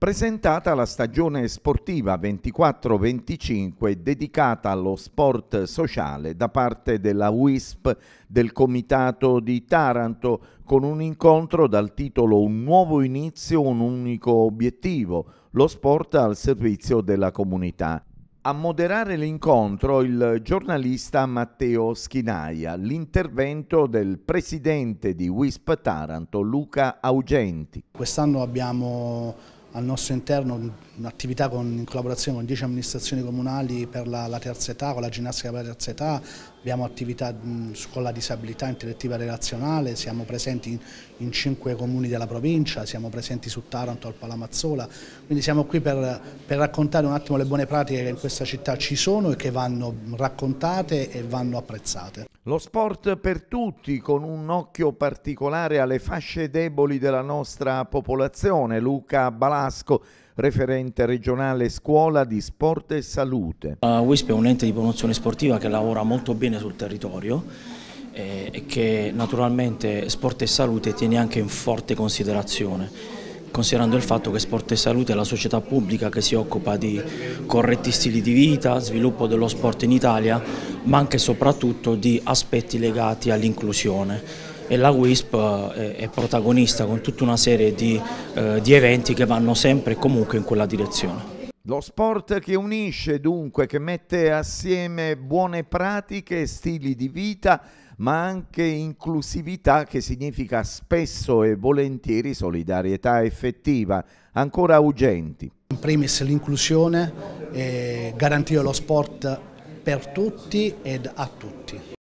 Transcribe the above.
presentata la stagione sportiva 24-25 dedicata allo sport sociale da parte della WISP del Comitato di Taranto con un incontro dal titolo Un nuovo inizio, un unico obiettivo, lo sport al servizio della comunità. A moderare l'incontro il giornalista Matteo Schinaia, l'intervento del presidente di WISP Taranto Luca Augenti. Quest'anno abbiamo al nostro interno un'attività in collaborazione con 10 amministrazioni comunali per la, la terza età, con la ginnastica per la terza età, abbiamo attività con la disabilità intellettiva relazionale, siamo presenti in, cinque comuni della provincia, siamo presenti su Taranto, al Palamazzola, quindi siamo qui per, per, raccontare un attimo le buone pratiche che in questa città ci sono e che vanno raccontate e vanno apprezzate. Lo sport per tutti, con un occhio particolare alle fasce deboli della nostra popolazione. Luca Balasco referente regionale scuola di sport e salute. La WISP è un ente di promozione sportiva che lavora molto bene sul territorio eh, e che naturalmente sport e salute tiene anche in forte considerazione considerando il fatto che Sport e Salute è la società pubblica che si occupa di corretti stili di vita, sviluppo dello sport in Italia, ma anche e soprattutto di aspetti legati all'inclusione e la WISP è protagonista con tutta una serie di, eh, di eventi che vanno sempre e comunque in quella direzione. Lo sport che unisce dunque, che mette assieme buone pratiche, stili di vita, ma anche inclusività che significa spesso e volentieri solidarietà effettiva, ancora urgenti. In primis l'inclusione, eh, garantire lo sport per tutti ed a tutti.